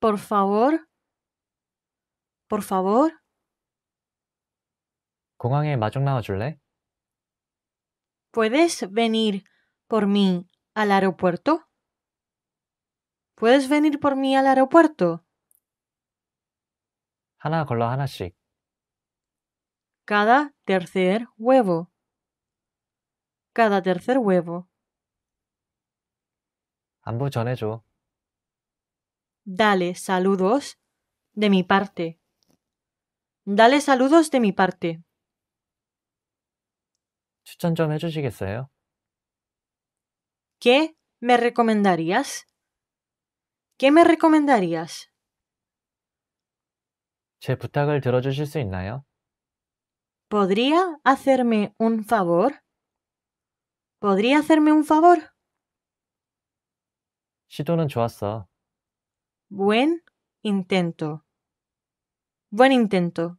Por favor. Por favor. 공항에 ¿Puedes venir por mí al aeropuerto? ¿Puedes venir por mí al aeropuerto? 하나 Cada tercer huevo. Cada tercer huevo. 안부 전해줘. Dale saludos de mi parte. Dale saludos de mi parte. 추천 좀 ¿Qué me recomendarías? ¿Qué me recomendarías? 제 부탁을 수 있나요? ¿Podría hacerme un favor? ¿Podría hacerme un favor? 시도는 좋았어. Buen intento. Buen intento.